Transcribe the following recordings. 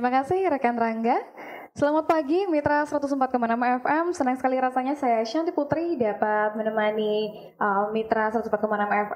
Terima kasih rekan Rangga. Selamat pagi Mitra 104,6 FM. Senang sekali rasanya saya Shanti Putri dapat menemani uh, Mitra 104,6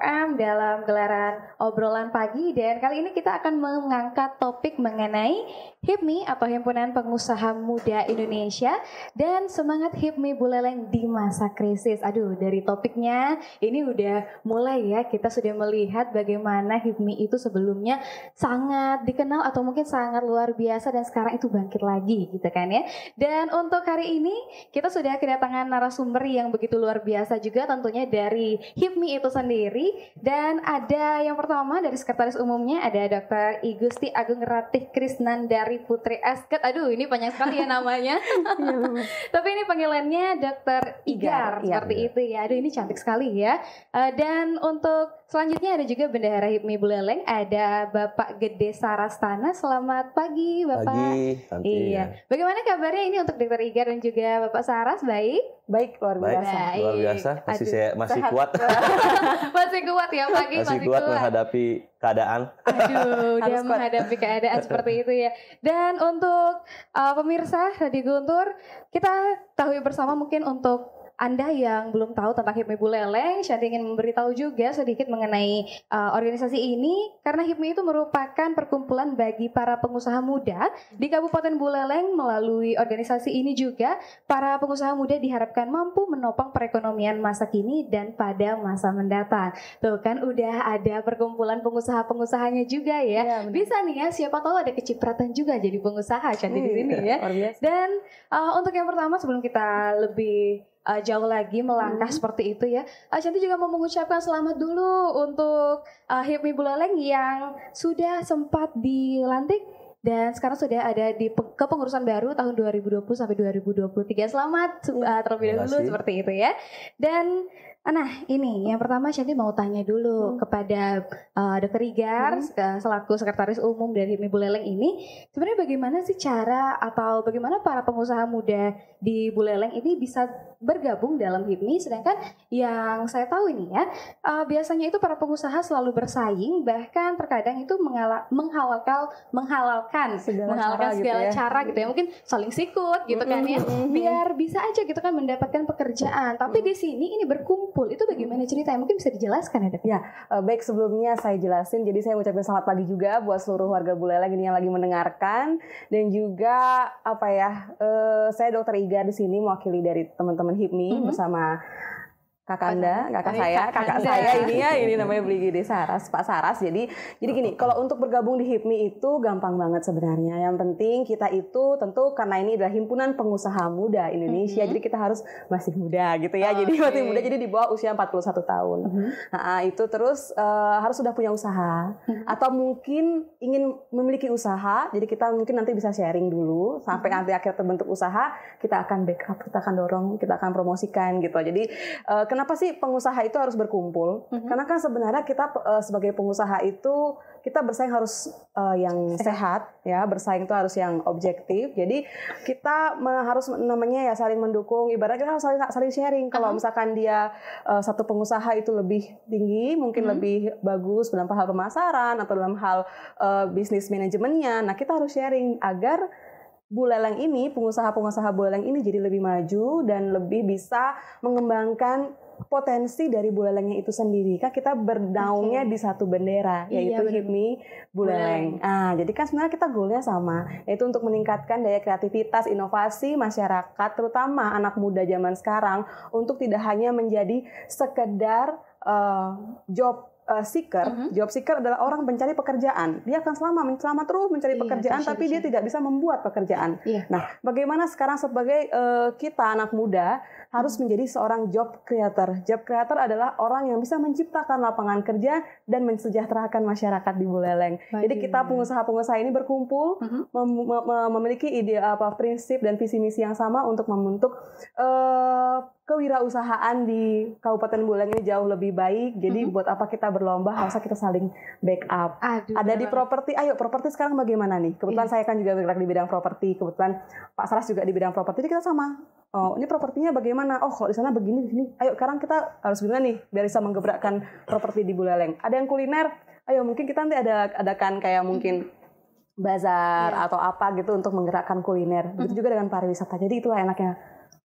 FM dalam gelaran obrolan pagi dan kali ini kita akan mengangkat topik mengenai HIPMI atau Himpunan Pengusaha Muda Indonesia dan semangat HIPMI Buleleng di masa krisis. Aduh, dari topiknya ini udah mulai ya kita sudah melihat bagaimana HIPMI itu sebelumnya sangat dikenal atau mungkin sangat luar biasa dan sekarang itu bangkit lagi gitu kan ya. Dan untuk hari ini kita sudah kedatangan narasumber yang begitu luar biasa juga tentunya dari HIPMI itu sendiri dan ada yang pertama dari sekretaris umumnya ada Dr. Igusti Agung Ratih Krisnan dari Putri Esket. Aduh ini panjang sekali ya namanya. Tapi ini panggilannya Dr. Igar, Igar iya, seperti iya. itu ya. Aduh ini cantik sekali ya. Eh, dan untuk selanjutnya ada juga bendahara HIPMI Buleleng ada Bapak Gede Sarastana. Selamat pagi Bapak. Pagi. iya. Ya. Bagaimana Bagaimana kabarnya ini untuk Dokter Iga dan juga Bapak Saras? Baik. Baik, luar biasa. Baik. Luar biasa. Masih Aduh, saya masih sehat. kuat. masih kuat ya pagi masih, masih kuat, kuat menghadapi keadaan. Aduh, dia menghadapi keadaan seperti itu ya. Dan untuk uh, pemirsa di Guntur, kita tahu bersama mungkin untuk anda yang belum tahu tentang HIPMI Buleleng, Shanti ingin memberitahu juga sedikit mengenai uh, organisasi ini karena HIPMI itu merupakan perkumpulan bagi para pengusaha muda di Kabupaten Buleleng melalui organisasi ini juga para pengusaha muda diharapkan mampu menopang perekonomian masa kini dan pada masa mendatang. Tuh kan udah ada perkumpulan pengusaha-pengusahanya juga ya. ya Bisa nih ya, siapa tahu ada kecipratan juga jadi pengusaha Shanti hmm, di iya, sini ya. Dan uh, untuk yang pertama sebelum kita lebih uh, jauh lagi melangkah hmm. seperti itu ya. Uh, Shanti juga mau mengucapkan selamat dulu untuk uh, eh, Hipmi Bulaleng yang sudah sempat dilantik dan sekarang sudah ada di kepengurusan baru tahun 2020 sampai 2023. Selamat uh, terlebih dahulu seperti itu ya. Dan Ah, nah, ini yang pertama Shanti mau tanya dulu hmm. kepada uh, Dokter Igar hmm. selaku sekretaris umum dari Mibu Buleleng ini, sebenarnya bagaimana sih cara atau bagaimana para pengusaha muda di Buleleng ini bisa bergabung dalam HIPMI sedangkan yang saya tahu ini ya, uh, biasanya itu para pengusaha selalu bersaing bahkan terkadang itu mengala- menghalalkan menghalalkan segala menghalalkan cara gitu segala gitu ya. gitu ya. Mungkin saling sikut gitu kan ya, hmm. biar bisa aja gitu kan mendapatkan pekerjaan. Tapi -hmm. di sini ini berkumpul kumpul itu bagaimana ceritanya? Mungkin bisa dijelaskan ya, Ya, eh, baik sebelumnya saya jelasin. Jadi saya mengucapkan selamat pagi juga buat seluruh warga Buleleng ini yang lagi mendengarkan dan juga apa ya? Eh, saya Dokter Iga di sini mewakili dari teman-teman HIPMI -hmm. bersama Kakanda, kakak saya, kakak saya ini ya, ini namanya Beli Saras, Pak Saras. Jadi, jadi gini, kalau untuk bergabung di HIPMI itu gampang banget sebenarnya. Yang penting kita itu tentu karena ini adalah himpunan pengusaha muda Indonesia, mm-hmm. jadi kita harus masih muda gitu ya. Jadi masih muda, jadi di bawah usia 41 tahun. Mm-hmm. Nah, itu terus uh, harus sudah punya usaha mm-hmm. atau mungkin ingin memiliki usaha. Jadi kita mungkin nanti bisa sharing dulu sampai nanti akhir terbentuk usaha, kita akan backup, kita akan dorong, kita akan promosikan gitu. Jadi uh, kenapa sih pengusaha itu harus berkumpul? Mm-hmm. Karena kan sebenarnya kita uh, sebagai pengusaha itu kita bersaing harus uh, yang sehat ya, bersaing itu harus yang objektif. Jadi kita harus namanya ya saling mendukung. Ibaratnya kita harus saling, saling sharing. Kalau uh-huh. misalkan dia uh, satu pengusaha itu lebih tinggi, mungkin mm-hmm. lebih bagus dalam hal pemasaran atau dalam hal uh, bisnis manajemennya. Nah kita harus sharing agar Buleleng ini, pengusaha-pengusaha Buleleng ini jadi lebih maju dan lebih bisa mengembangkan potensi dari buleleng itu sendiri kan kita berdaungnya okay. di satu bendera iya, yaitu iya, hipmi buleleng Ah, jadi kan sebenarnya kita goalnya sama yaitu untuk meningkatkan daya kreativitas, inovasi masyarakat terutama anak muda zaman sekarang untuk tidak hanya menjadi sekedar uh, job uh, seeker, uh-huh. job seeker adalah orang mencari pekerjaan. Dia akan selama selama terus mencari iya, pekerjaan, tapi dia tidak bisa membuat pekerjaan. Iya. Nah, bagaimana sekarang sebagai uh, kita anak muda harus mm-hmm. menjadi seorang job creator. Job creator adalah orang yang bisa menciptakan lapangan kerja dan mensejahterakan masyarakat di Buleleng. Baik. Jadi kita pengusaha-pengusaha ini berkumpul uh-huh. mem- mem- memiliki ide apa prinsip dan visi misi yang sama untuk membentuk uh, kewirausahaan di Kabupaten Bulan ini jauh lebih baik. Jadi mm -hmm. buat apa kita berlomba, Harusnya kita saling backup. Aduh, Ada di properti, ayo properti sekarang bagaimana nih? Kebetulan iya. saya kan juga bergerak di bidang properti, kebetulan Pak Saras juga di bidang properti. Jadi kita sama. Oh, ini propertinya bagaimana? Oh, kalau di sana begini di sini. Ayo sekarang kita harus gimana nih biar bisa menggebrakkan properti di Buleleng. Ada yang kuliner? Ayo mungkin kita nanti ada adakan kayak mungkin bazar yeah. atau apa gitu untuk menggerakkan kuliner. Begitu mm -hmm. juga dengan pariwisata. Jadi itulah enaknya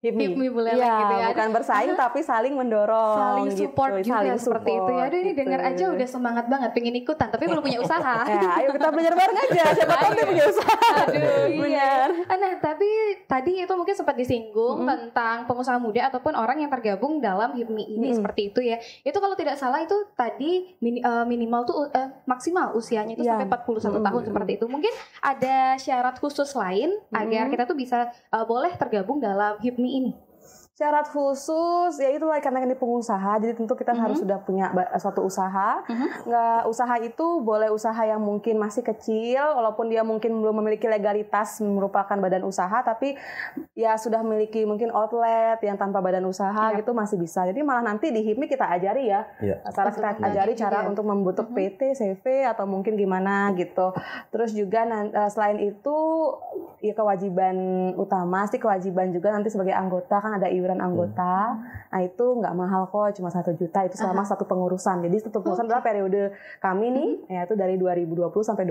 hipmi, me boleh ya, gitu ya. Bukan bersaing -huh. tapi saling mendorong. Saling gitu, support gitu. juga saling support. seperti itu ya. Aduh ini gitu. dengar aja udah semangat banget pengen ikutan tapi belum punya usaha. ya, ayo kita belajar bareng aja siapa tau dia punya usaha. Aduh iya. Ah, nah tapi tadi itu mungkin sempat disinggung -hmm. tentang pengusaha muda ataupun orang yang tergabung dalam hipmi ini -hmm. seperti itu ya. Itu kalau tidak salah itu tadi eh, minimal tuh uh, maksimal usianya itu ya. sampai 41 -hmm. tahun seperti itu. Mungkin ada syarat khusus lain -hmm. agar kita tuh bisa uh, boleh tergabung dalam hipmi ini syarat khusus ya lah karena ini pengusaha jadi tentu kita mm -hmm. harus sudah punya suatu usaha mm -hmm. nggak usaha itu boleh usaha yang mungkin masih kecil walaupun dia mungkin belum memiliki legalitas merupakan badan usaha tapi ya sudah memiliki mungkin outlet yang tanpa badan usaha yeah. gitu masih bisa jadi malah nanti di HIPMI kita ajari ya yeah. Iya. Iya. cara kita yeah. ajari yeah. cara yeah. untuk membentuk mm -hmm. PT CV atau mungkin gimana gitu terus juga e, selain itu ya kewajiban utama sih kewajiban juga nanti sebagai anggota kan ada IW iuran iya. anggota. Hmm. Nah itu nggak mahal kok, cuma satu juta. Itu selama satu pengurusan. Jadi satu pengurusan oh, okay. adalah periode kami nih, hmm. ya itu dari 2020 sampai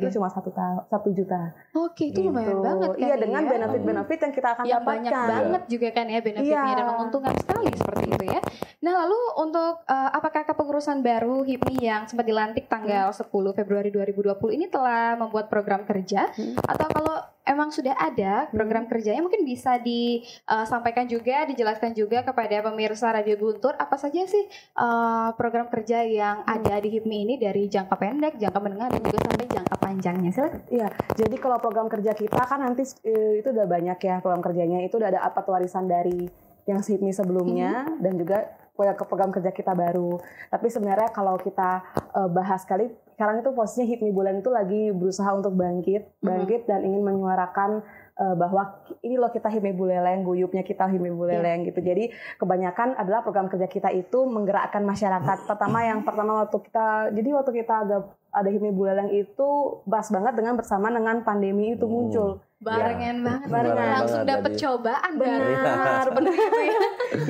2023, itu cuma satu satu juta. Oke, okay, itu gitu. lumayan banget. Kan, iya dengan ya. benefit-benefit ya. yang kita akan ya, dapatkan. Banyak banget juga kan ya benefitnya ya. dan menguntungkan sekali seperti itu ya. Nah lalu untuk uh, apakah kepengurusan baru HIPMI yang sempat dilantik tanggal hmm. 10 Februari 2020 ini telah membuat program kerja hmm. atau kalau emang sudah ada program hmm. kerjanya mungkin bisa disampaikan eh, juga dijelaskan juga kepada pemirsa Radio Guntur apa saja sih eh, program kerja yang hmm. ada di HIPMI ini dari jangka pendek, jangka menengah dan juga sampai jangka panjangnya. Silakan. Iya, jadi kalau program kerja kita kan nanti eh, itu udah banyak ya program kerjanya itu udah ada apa warisan dari yang HIPMI sebelumnya hmm. dan juga ke program kerja kita baru. Tapi sebenarnya kalau kita bahas kali sekarang itu posisinya Hipmi Bulan itu lagi berusaha untuk bangkit, bangkit mm-hmm. dan ingin menyuarakan uh, bahwa ini loh kita Hipmi Buleleng, guyupnya kita Hipmi Buleleng yeah. gitu. Jadi kebanyakan adalah program kerja kita itu menggerakkan masyarakat. Pertama yang pertama waktu kita, jadi waktu kita agak ada Hipmi Buleleng itu bas banget dengan bersama dengan pandemi itu hmm. muncul Iya, barengan ya. banget barengan langsung dapat cobaan kan? benar iya. benar gitu ya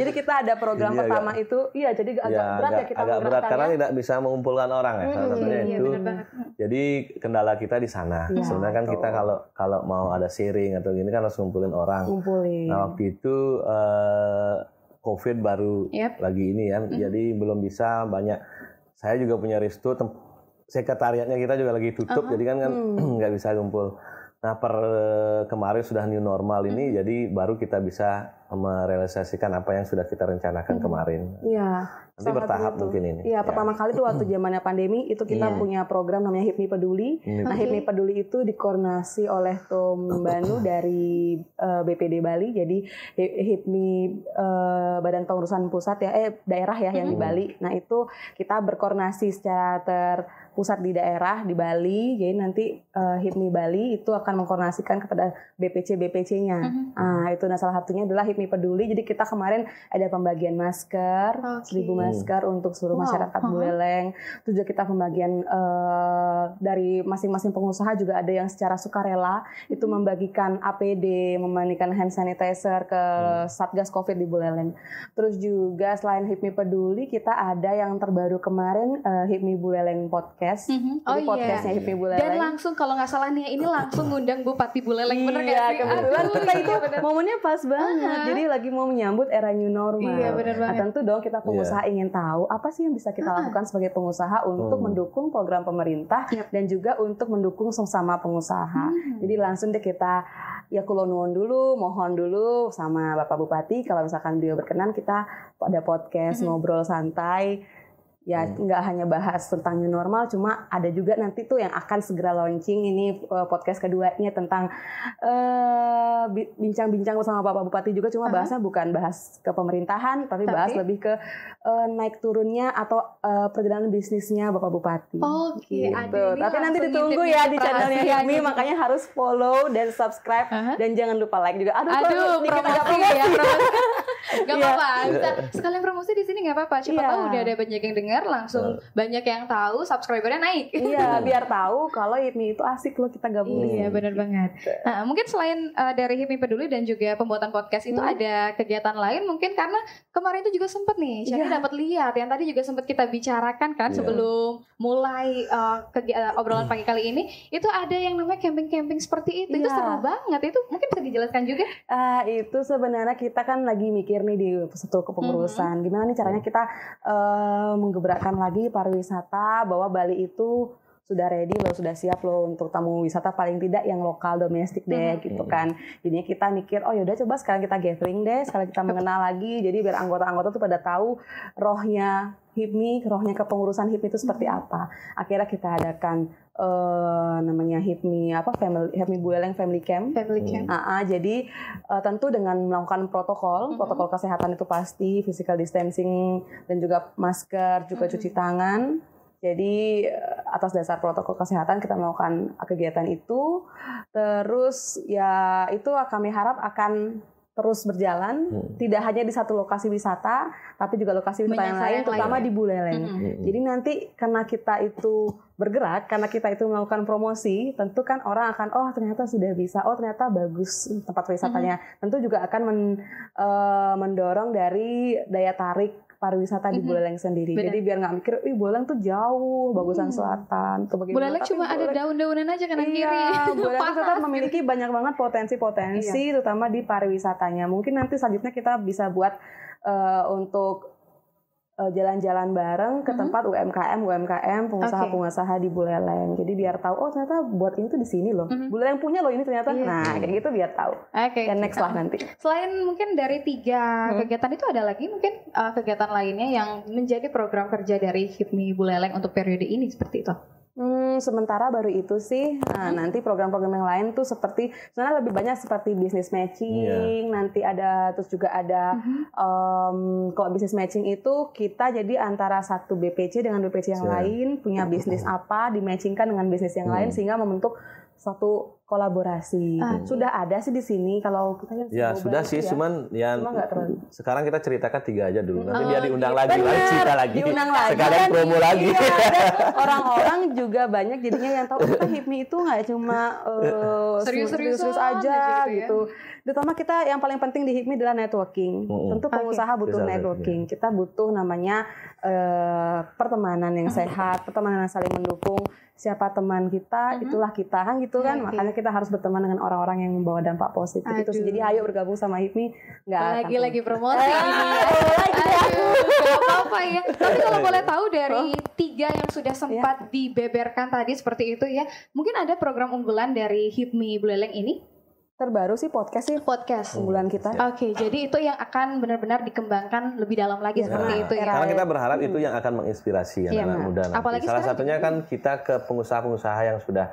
jadi kita ada program jadi iya, pertama agak, itu iya jadi agak, ya, berat agak, ya kita agak berat karena ya. tidak bisa mengumpulkan orang ya hmm, salah satunya iya, itu hmm. jadi kendala kita di sana ya, sebenarnya kan betul. kita kalau kalau mau ada sharing atau gini kan harus ngumpulin orang ngumpulin nah waktu itu uh, covid baru yep. lagi ini ya mm. jadi belum bisa banyak saya juga punya resto sekretariatnya kita juga lagi tutup uh -huh. jadi kan kan hmm. nggak bisa kumpul Nah, per eh, kemarin sudah new normal ini, hmm. jadi baru kita bisa merealisasikan apa yang sudah kita rencanakan hmm. kemarin. Iya. Nanti bertahap itu. mungkin ini. Iya, ya. pertama kali itu waktu zamannya pandemi itu kita iya. punya program namanya HIPMI Peduli. Hmm. Nah, HIPMI Peduli itu dikoordinasi oleh Tom Banu dari uh, eh, BPD Bali. Jadi HIPMI uh, Badan Pengurusan Pusat ya eh daerah ya yang di Bali. Nah, itu kita berkoordinasi secara ter pusat di daerah di Bali. Jadi nanti uh, HIPMI Bali itu akan mengkoordinasikan kepada BPC BPC-nya. Mm-hmm. Uh, ah, itu nah salah satunya adalah HIPMI Peduli. Jadi kita kemarin ada pembagian masker, okay. seribu masker untuk seluruh wow. masyarakat uh-huh. Buleleng. Terus juga kita pembagian uh, dari masing-masing pengusaha juga ada yang secara sukarela mm itu mhm. membagikan APD, membagikan hand sanitizer ke hmm. Satgas Covid di Buleleng. Terus juga selain HIPMI Peduli, kita ada yang terbaru kemarin uh, HIPMI Buleleng Podcast podcast. Mm-hmm. Oh iya. Podcastnya Buleleng. Dan langsung kalau nggak salah nih ini langsung ngundang Bupati Buleleng bener iya, kan? kebetulan itu momennya pas banget. Uh-huh. Jadi lagi mau menyambut era new normal. Iya bener nah, banget. Nah, tentu dong kita pengusaha yeah. ingin tahu apa sih yang bisa kita uh-huh. lakukan sebagai pengusaha untuk hmm. mendukung program pemerintah yep. dan juga untuk mendukung sesama pengusaha. Hmm. Jadi langsung deh kita ya kulon dulu, mohon dulu sama Bapak Bupati kalau misalkan beliau berkenan kita ada podcast mm-hmm. ngobrol santai ya hmm. nggak hmm. hanya bahas tentang new normal cuma ada juga nanti tuh yang akan segera launching ini eh, podcast keduanya tentang eh, bincang bincang-bincang sama Bapak Bupati juga cuma uh -huh. bahasnya bukan bahas ke pemerintahan tapi, tapi bahas lebih ke uh, naik turunnya atau uh, perjalanan bisnisnya Bapak Bupati. Oke, okay, gitu. tapi nanti ditunggu ya di channelnya Hilmi makanya harus follow dan subscribe uh -huh. dan jangan lupa like juga. Aduh, Aduh promosi, ya, promosi ya. Promosi. Gak iya. apa-apa. Yeah. Bisa iya. sekalian promosi di sini gak apa-apa. Siapa yeah. tahu udah ada banyak yang dengar, langsung uh. banyak yang tahu, subscribernya naik. Iya, yeah, biar tahu kalau ini itu asik loh kita gabung. Iya, yeah, benar banget. Iya. Nah, mungkin selain uh, dari Hipmi Peduli dan juga pembuatan podcast itu hmm. ada kegiatan lain mungkin karena kemarin itu juga sempet nih, saya yeah. dapat lihat yang tadi juga sempet kita bicarakan kan yeah. sebelum mulai uh, eh, kegiatan eh, obrolan hmm. pagi kali ini itu ada yang namanya camping-camping seperti itu. Yeah. Itu seru banget. Itu mungkin bisa dijelaskan juga. Uh, itu sebenarnya kita kan lagi mikir mikir nih di satu kepengurusan. Mm -hmm. Gimana nih caranya kita uh, menggebrakkan lagi pariwisata bahwa Bali itu sudah ready lo sudah siap lo untuk tamu wisata paling tidak yang lokal domestik deh hmm. gitu hmm. kan. jadi kita mikir, oh yaudah coba sekarang kita gathering deh, sekarang kita mengenal lagi. Jadi biar anggota-anggota tuh pada tahu rohnya HIPMI, rohnya kepengurusan HIPMI itu seperti hmm. apa. Akhirnya kita adakan uh, namanya HIPMI apa family HIPMI bueleng Family Camp. Family hmm. Camp. Hmm. Uh, ah, -huh. Ah, jadi uh, tentu dengan melakukan protokol, hmm. protokol kesehatan itu pasti, physical distancing dan juga masker, juga hmm. cuci tangan jadi eh, atas dasar protokol kesehatan kita melakukan kegiatan itu. Terus ya itu kami harap akan terus berjalan hmm. tidak hanya di satu lokasi wisata tapi juga lokasi wisata yang lain terutama lain. di Buleleng. Hmm. hmm. Jadi nanti karena kita itu bergerak karena kita itu melakukan promosi tentu kan orang akan oh ternyata sudah bisa oh ternyata bagus tempat wisatanya. Hmm. Tentu juga akan men, uh, mendorong dari daya tarik pariwisata di Buleleng sendiri. Bener. Jadi biar nggak mikir, wih Buleleng tuh jauh, mm. bagusan hmm. selatan. Buleleng cuma Buleleng, ada daun-daunan aja kanan iya, kiri. Buleleng tetap memiliki banyak banget potensi-potensi, iya. terutama di pariwisatanya. Mungkin nanti selanjutnya kita bisa buat uh, untuk Eh, jalan-jalan bareng ke mm-hmm. tempat mm -hmm. UMKM UMKM pengusaha-pengusaha okay. di Buleleng. Jadi biar tahu oh ternyata buat ini tuh di sini loh. Mm -hmm. Buleleng punya loh ini ternyata. Yeah. Nah, kayak gitu biar tahu. Okay. Dan next lah nanti. Selain mungkin dari tiga hmm. kegiatan itu ada lagi mungkin uh, kegiatan lainnya yang menjadi program kerja dari HIPMI Buleleng untuk periode ini seperti itu. Hmm, sementara baru itu sih. Nah, hmm. nanti program-program yang lain tuh seperti sebenarnya lebih banyak seperti bisnis matching. Yeah. Nanti ada terus juga ada hmm. um, kalau bisnis matching itu kita jadi antara satu BPC dengan BPC yang iya. lain punya iya. bisnis apa dimatchingkan dengan bisnis yang hmm. lain sehingga membentuk satu kolaborasi. Ah. Nah, sudah ada sih di sini kalau kita yang Ya, sudah sih, ya. cuman ya Cuma sekarang kita ceritakan tiga aja dulu. Nanti oh, dia diundang lagi, Bener. lagi cerita lagi. Diundang lagi. Sekalian kan, promo iya, lagi. orang-orang juga banyak jadinya yang tahu kita HIPMI itu nggak cuma eh, serius-serius uh, aja gitu, ya? gitu. Terutama kita yang paling penting di HIPMI adalah networking. Oh, Tentu pengusaha butuh Bisa networking. Ya. Kita butuh namanya uh, pertemanan yang sehat, pertemanan yang saling mendukung. Siapa teman kita, itulah kita kan gitu kan. Makanya kita harus berteman dengan orang-orang yang membawa dampak positif Aduh. itu. Jadi ayo bergabung sama HIPMI. Nggak lagi lagi promosi lagi Aduh, apa-apa ya. Tapi kalau boleh tahu dari tiga yang sudah iya. sempat ya. dibeberkan tadi seperti itu ya, mungkin ada program unggulan dari HIPMI Buleleng ini? terbaru sih podcast sih podcast bulan kita. Iya. Oke, okay, jadi itu yang akan benar-benar dikembangkan lebih dalam lagi ya. seperti itu ya. Karena kita berharap hmm. itu yang akan menginspirasi iya, anak-anak ya, muda. Apalagi nanti. Salah satunya kan kita ke pengusaha-pengusaha yang sudah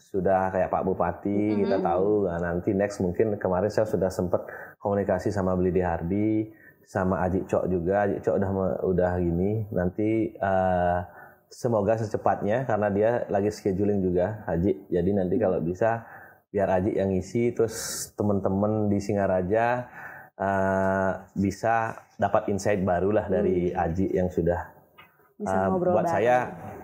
sudah kayak Pak Bupati mm -hmm. kita tahu nah, nanti next mungkin kemarin saya sudah sempat komunikasi sama Beli Di Hardi sama Aji Cok juga Aji Cok udah udah gini nanti uh, semoga secepatnya karena dia lagi scheduling juga Aji jadi nanti kalau bisa biar Aji yang ngisi terus teman-teman di Singaraja uh, bisa dapat insight barulah dari Aji yang sudah bisa uh, ngobrol buat bareng. saya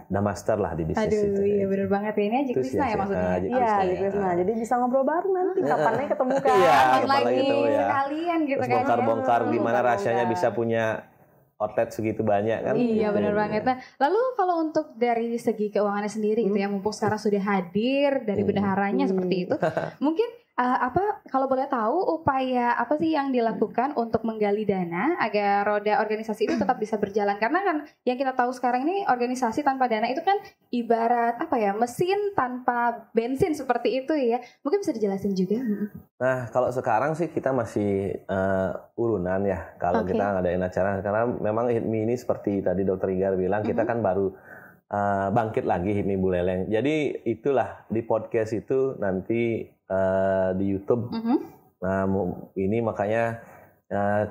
udah master lah di bisnis Aduh, itu. Aduh, ya. iya benar banget ya. Ini aja Krisna ya, ah, iya, ya maksudnya. Iya, Aji Krisna. Ah. Jadi bisa ngobrol bareng nanti kapannya ketemu kan. Iya, lagi gitu, ya. sekalian gitu Terus kan. Ya? Bongkar-bongkar ya. gimana bongkar. rasanya bisa punya outlet segitu banyak kan. Iya, iya benar hmm. Iya. banget. Nah, lalu kalau untuk dari segi keuangannya sendiri hmm. gitu ya, mumpung sekarang sudah hadir dari hmm. bendaharanya hmm. seperti itu, mungkin uh, apa kalau boleh tahu upaya apa sih yang dilakukan untuk menggali dana agar roda organisasi itu tetap bisa berjalan karena kan yang kita tahu sekarang ini organisasi tanpa dana itu kan ibarat apa ya mesin tanpa bensin seperti itu ya mungkin bisa dijelasin juga nah kalau sekarang sih kita masih uh, urunan ya kalau okay. kita ngadain acara karena memang HITMI ini seperti tadi dokter Igar bilang mm -hmm. kita kan baru Uh, bangkit lagi Hipmi Buleleng. Jadi itulah di podcast itu nanti Eh, di YouTube. Mm -hmm. Nah, ini makanya uh,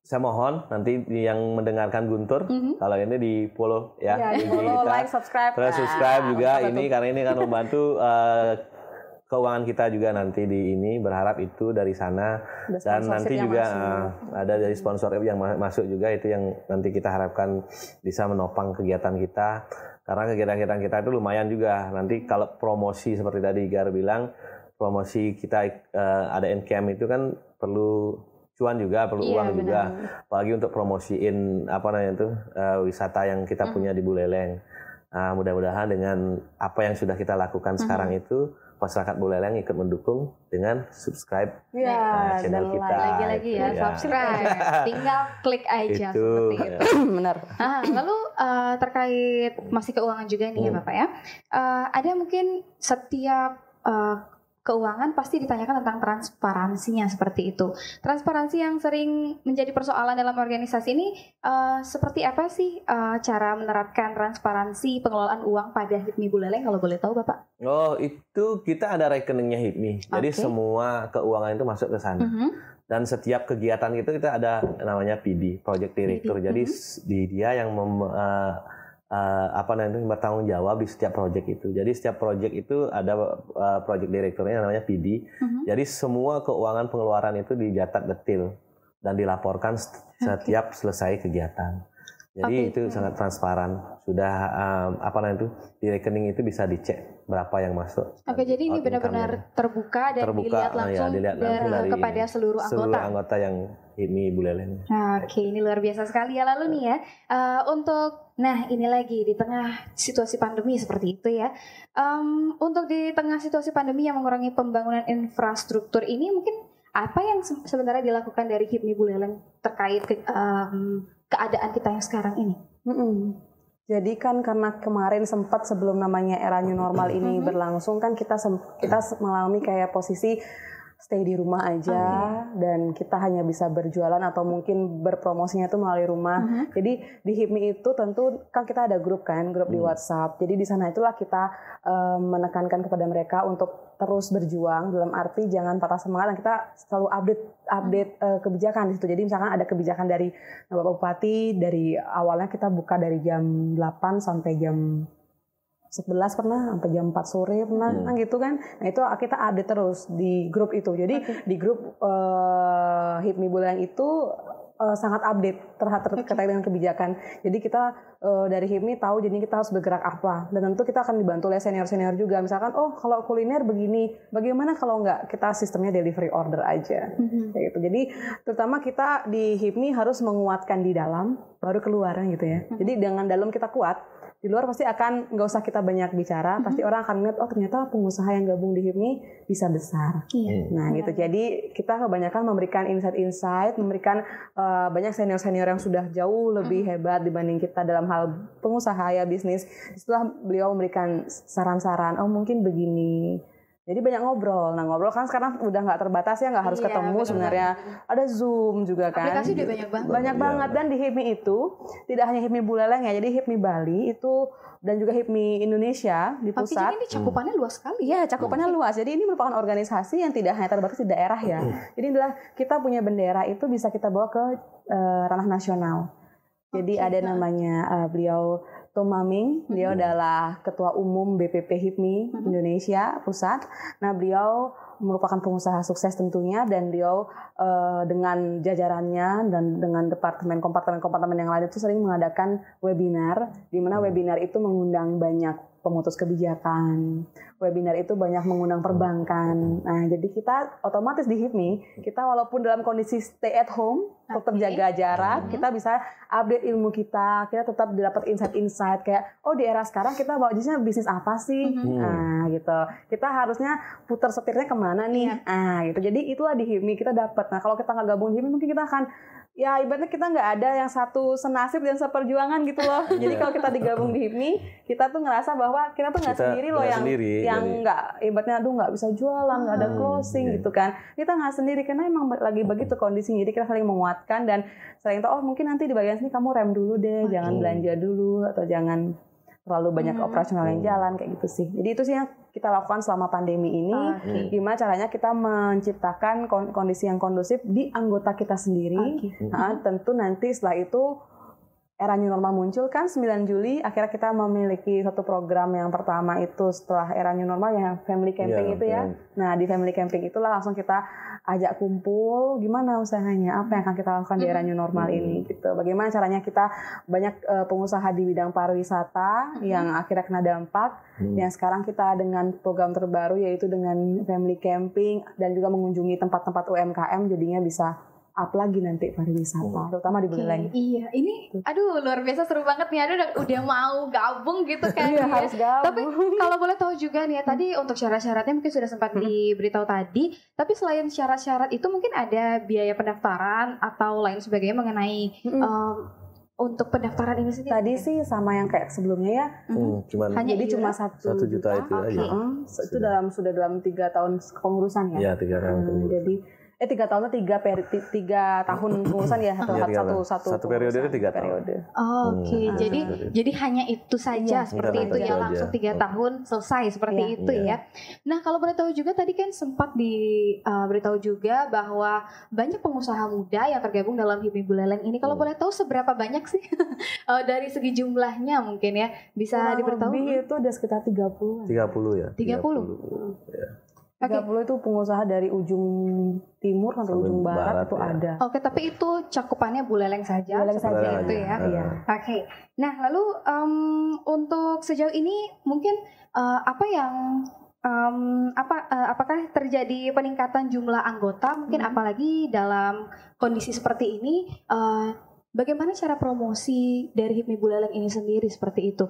saya mohon nanti yang mendengarkan Guntur mm -hmm. kalau ini di follow ya, ya di follow, kita. like, subscribe, terus subscribe nah, juga ini karena ini akan membantu uh, keuangan kita juga nanti di ini berharap itu dari sana dan nanti juga masuk. ada dari sponsor yang masuk juga itu yang nanti kita harapkan bisa menopang kegiatan kita karena kegiatan-kegiatan kita itu lumayan juga nanti kalau promosi seperti tadi Gar bilang promosi kita uh, ada NKM itu kan perlu cuan juga perlu iya, uang benar. juga apalagi untuk promosiin apa namanya itu uh, wisata yang kita mm. punya di Buleleng uh, mudah-mudahan dengan apa yang sudah kita lakukan mm. sekarang itu masyarakat Buleleng ikut mendukung dengan subscribe ya, eh, channel kita lagi-lagi gitu ya, ya subscribe tinggal klik aja itu, seperti itu ya. benar ah, lalu uh, terkait masih keuangan juga nih ya, hmm. ya bapak ya uh, ada mungkin setiap uh, keuangan pasti ditanyakan tentang transparansinya seperti itu. Transparansi yang sering menjadi persoalan dalam organisasi ini uh, seperti apa sih uh, cara menerapkan transparansi pengelolaan uang pada HIPMI Buleleng kalau boleh tahu Bapak? Oh, itu kita ada rekeningnya HIPMI. Okay. Jadi semua keuangan itu masuk ke sana. Mm -hmm. Dan setiap kegiatan itu kita ada namanya PD, Project Director. PD. Jadi mm -hmm. di dia yang mem, uh, uh, apa namanya bertanggung jawab di setiap proyek itu. Jadi setiap proyek itu ada uh, eh, proyek direkturnya namanya PD. Uh-huh. Mhm. Jadi semua keuangan pengeluaran itu dicatat detail dan dilaporkan setiap okay. selesai kegiatan. Jadi okay. itu okay. sangat transparan. Sudah um, apa namanya itu di rekening itu bisa dicek berapa yang masuk. Oke, okay, jadi ini oh, benar-benar terbuka dan terbuka, dilihat oh, iya, langsung, ya, dilihat langsung dari, kepada seluruh anggota. Seluruh anggota yang ini Bu Lelen. Oke, okay. ini luar biasa sekali ya lalu nih ya. Uh, untuk Nah, ini lagi di tengah situasi pandemi seperti itu ya. Um, untuk di tengah situasi pandemi yang mengurangi pembangunan infrastruktur ini, mungkin apa yang sebenarnya dilakukan dari HIPMI Buleleng terkait ke, um, keadaan kita yang sekarang ini? Mm -mm. Jadi kan karena kemarin sempat sebelum namanya era new normal ini mm-hmm. berlangsung kan kita kita mengalami kayak posisi stay di rumah aja okay. dan kita hanya bisa berjualan atau mungkin berpromosinya itu melalui rumah. Uh mm-hmm. -huh. Jadi di HIPMI itu tentu kan kita ada grup kan, grup hmm. di mm. WhatsApp. Jadi di sana itulah kita um, menekankan kepada mereka untuk terus berjuang dalam arti jangan patah semangat dan kita selalu update update uh, kebijakan di situ. Jadi misalkan ada kebijakan dari Bapak Bupati dari awalnya kita buka dari jam 8 sampai jam 11 pernah sampai jam 4 sore pernah hmm. Nah gitu kan. Nah itu kita update terus di grup itu. Jadi okay. di grup uh, eh, HIPMI Bulan itu uh, sangat update terhadap terkait dengan kebijakan. Jadi kita uh, dari hipmi tahu jadi kita harus bergerak apa dan tentu kita akan dibantu oleh senior-senior juga misalkan oh kalau kuliner begini bagaimana kalau nggak kita sistemnya delivery order aja mm-hmm. gitu jadi terutama kita di hipmi harus menguatkan di dalam baru keluar gitu ya mm-hmm. jadi dengan dalam kita kuat di luar pasti akan nggak usah kita banyak bicara mm-hmm. pasti orang akan ngeliat oh ternyata pengusaha yang gabung di hipmi bisa besar iya. hmm. nah gitu jadi kita kebanyakan memberikan insight-insight memberikan uh, banyak senior-senior yang sudah jauh lebih mm-hmm. hebat dibanding kita dalam hal pengusaha ya bisnis setelah beliau memberikan saran-saran oh mungkin begini jadi banyak ngobrol nah ngobrol kan sekarang udah nggak terbatas ya nggak harus iya, ketemu sebenarnya ada zoom juga kan aplikasi udah banyak banget banyak iya. banget dan di HIPMI itu tidak hanya HIPMI Buleleng ya jadi HIPMI Bali itu dan juga HIPMI Indonesia di pusat. Tapi ini cakupannya luas sekali. Ya, cakupannya hmm. luas. Jadi ini merupakan organisasi yang tidak hanya terbatas di daerah ya. Hmm. Jadi adalah kita punya bendera itu bisa kita bawa ke uh, ranah nasional. Jadi ada namanya uh, beliau Tomaming, beliau -hmm. adalah ketua umum BPP HIPMI -hmm. Indonesia Pusat. Nah, beliau merupakan pengusaha sukses tentunya dan beliau uh, dengan jajarannya dan dengan departemen kompartemen-kompartemen yang lain itu sering mengadakan webinar di mana mm. webinar itu mengundang banyak pemutus kebijakan. Webinar itu banyak mengundang hmm. perbankan. Nah, jadi kita otomatis di HIPMI, kita walaupun dalam kondisi stay at home, tetap okay. jaga jarak, mm -hmm. kita bisa update ilmu kita, kita tetap dapat insight-insight kayak oh di era sekarang kita bawa bisnisnya bisnis apa sih? Mm -hmm. Nah, gitu. Kita harusnya putar setirnya kemana nih? Yeah. Nah, gitu. Jadi itulah di HIPMI kita dapat. Nah, kalau kita nggak gabung di HIPMI mungkin kita akan ya ibaratnya kita nggak ada yang satu senasib dan seperjuangan gitu loh. Jadi iya. kalau kita digabung di HIPMI, kita tuh ngerasa bahwa kita tuh nggak sendiri loh yang sendiri, yang nggak ibaratnya aduh nggak bisa jualan, nggak hmm, ada closing yeah. gitu kan. Kita nggak sendiri karena emang lagi begitu kondisinya. Jadi kita saling menguatkan dan saling tahu oh mungkin nanti di bagian sini kamu rem dulu deh, okay. jangan belanja dulu atau jangan terlalu banyak hmm. operasional yang jalan kayak gitu sih. Jadi itu sih yang kita lakukan selama pandemi ini. Okay. Gimana caranya kita menciptakan kondisi yang kondusif di anggota kita sendiri. Okay. Nah, tentu nanti setelah itu era new normal muncul kan 9 Juli akhirnya kita memiliki satu program yang pertama itu setelah era new normal yang family iya, camping yeah, itu ya. Nah, di family camping itulah langsung kita ajak kumpul gimana usahanya, apa yang akan kita lakukan di era new normal mm -hmm. ini gitu. Bagaimana caranya kita banyak eh, pengusaha di bidang pariwisata mm -hmm. yang akhirnya kena dampak mm -hmm. yang sekarang kita dengan program terbaru yaitu dengan family camping dan juga mengunjungi tempat-tempat UMKM jadinya bisa up lagi nanti pariwisata, oh. terutama di Bali. Okay, iya, ini aduh luar biasa seru banget nih. Aduh udah, mau gabung gitu kan. iya, harus gabung. Tapi kalau boleh tahu juga nih ya, tadi untuk syarat-syaratnya mungkin sudah sempat diberitahu tadi, tapi selain syarat-syarat itu mungkin ada biaya pendaftaran atau lain sebagainya mengenai hmm. um, untuk pendaftaran ini sendiri? Tadi sih sama yang kayak sebelumnya ya. Hmm, cuman Hanya jadi iya. cuma satu juta, juta itu okay. aja. Uh, itu dalam sudah dalam tiga tahun kepengurusan ya. Iya tiga tahun. Hmm, jadi eh tiga tahun tiga peri, tiga tahun pengurusan ya satu iya, satu satu, satu satu periode itu tiga periode. Oh, Oke, okay. hmm, jadi hmm. jadi hanya itu saja ya, seperti itu ya langsung tiga tahun selesai seperti ya. itu ya. Iya. Nah kalau boleh tahu juga tadi kan sempat diberitahu eh, uh, juga bahwa banyak pengusaha muda yang tergabung dalam Himimbu Buleleng ini. Kalau hmm. boleh tahu seberapa banyak sih uh, dari segi jumlahnya mungkin ya bisa Kurang diberitahu? Lebih itu ada sekitar ya? tiga puluh. Tiga puluh ya. Tiga puluh. Okay. 30 itu pengusaha dari ujung timur sampai, ujung barat, barat itu ya. ada. Oke, okay, tapi itu cakupannya buleleng saja. Buleleng saja itu iya. ya. Uh. Oke. Okay. Nah, lalu um, untuk sejauh ini mungkin uh, apa yang um, apa uh, apakah terjadi peningkatan jumlah anggota mungkin hmm. apalagi dalam kondisi seperti ini uh, Bagaimana cara promosi dari HIPMI Buleleng ini sendiri seperti itu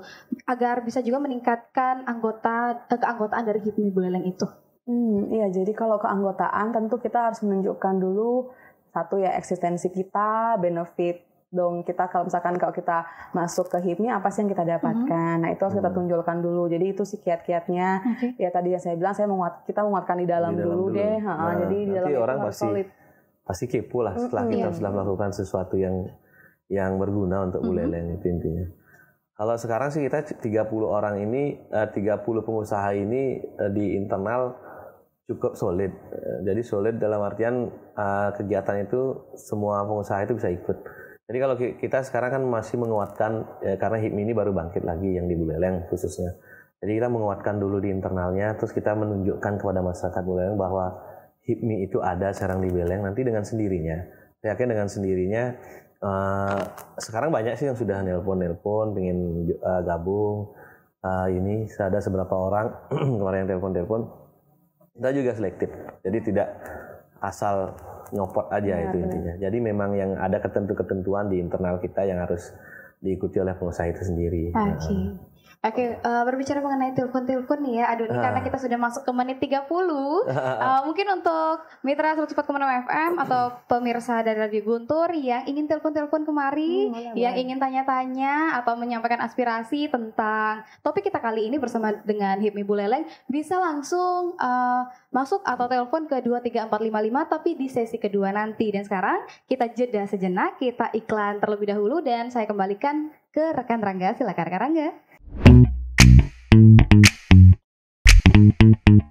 agar bisa juga meningkatkan anggota keanggotaan dari HIPMI Buleleng itu? Hmm, iya, jadi kalau keanggotaan tentu kita harus menunjukkan dulu satu ya eksistensi kita, benefit dong kita kalau misalkan kalau kita masuk ke HIPMI apa sih yang kita dapatkan. Mm-hmm. Nah, itu harus kita mm-hmm. tunjukkan dulu. Jadi itu sih kiat-kiatnya. Okay. Ya tadi yang saya bilang saya menguat kita menguatkan di dalam, di dalam dulu, dulu deh. Nah, nah, jadi di dalam orang pasti solid. pasti kepo lah setelah mm-hmm. kita yeah. sudah melakukan sesuatu yang yang berguna untuk mm-hmm. itu intinya. Kalau sekarang sih kita 30 orang ini 30 eh, pengusaha ini eh, di internal cukup solid. Eh, jadi solid dalam artian uh, kegiatan itu semua pengusaha itu bisa ikut. Jadi kalau kita sekarang kan masih menguatkan ya, karena HIPMI ini baru bangkit lagi yang di Buleleng khususnya. Jadi kita menguatkan dulu di internalnya, terus kita menunjukkan kepada masyarakat Buleleng bahwa HIPMI itu ada sekarang di Buleleng nanti dengan sendirinya. Saya yakin dengan sendirinya uh, sekarang banyak sih yang sudah nelpon-nelpon, pengen uh, gabung. Uh, ini ada seberapa orang kemarin yang telepon-telepon kita juga selektif jadi tidak asal nyopot aja ya, itu bener. intinya jadi memang yang ada ketentu ketentuan di internal kita yang harus diikuti oleh pengusaha itu sendiri okay. nah. Oke, okay, uh, eh, berbicara mengenai telepon-telepon nih ya, aduh ini uh. karena kita sudah masuk ke menit 30. Uh, ah, ah, eh, mungkin untuk mitra cepat kemana FM atau pemirsa dari Radio Guntur yang ingin telepon-telepon kemari, hmm, yang ingin tanya-tanya atau menyampaikan aspirasi tentang topik kita kali ini bersama dengan Hipmi Buleleng, bisa langsung uh, masuk atau telepon ke 23455 tapi di sesi kedua nanti. Dan sekarang kita jeda sejenak, kita iklan terlebih dahulu dan saya kembalikan ke rekan Rangga. Silakan rekan Rangga. Thank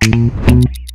you.